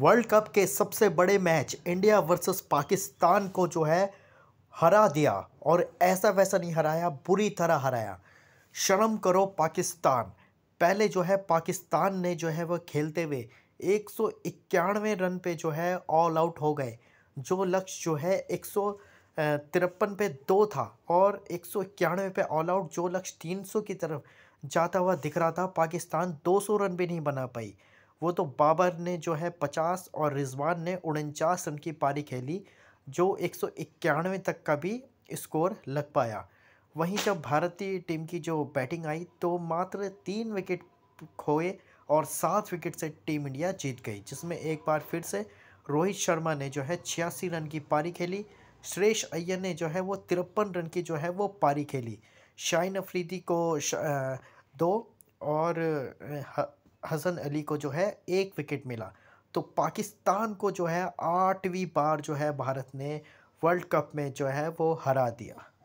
world cup के सबसे बड़े मैच इंडिया वर्सेस पाकिस्तान को जो है हरा दिया और ऐसा वैसा नहीं हराया बुरी तरह हराया शर्म करो पाकिस्तान पहले जो है पाकिस्तान ने जो है वह खेलते हुए एक सौ इक्यानवे रन पे जो है ऑल आउट हो गए जो लक्ष्य जो है एक सौ तिरपन पे दो था और एक सौ इक्यानवे पे ऑल आउट जो लक्ष्य तीन सौ की तरफ जाता हुआ दिख रहा था पाकिस्तान दो सौ रन भी नहीं बना पाई वो तो बाबर ने जो है पचास और रिजवान ने उनचास रन की पारी खेली जो एक सौ इक्यानवे तक का भी स्कोर लग पाया वहीं जब भारतीय टीम की जो बैटिंग आई तो मात्र तीन विकेट खोए और सात विकेट से टीम इंडिया जीत गई जिसमें एक बार फिर से रोहित शर्मा ने जो है छियासी रन की पारी खेली श्रेष अय्यर ने जो है वो तिरपन रन की जो है वो पारी खेली शाइन अफरीदी को दो और हसन अली को जो है एक विकेट मिला तो पाकिस्तान को जो है आठवीं बार जो है भारत ने वर्ल्ड कप में जो है वो हरा दिया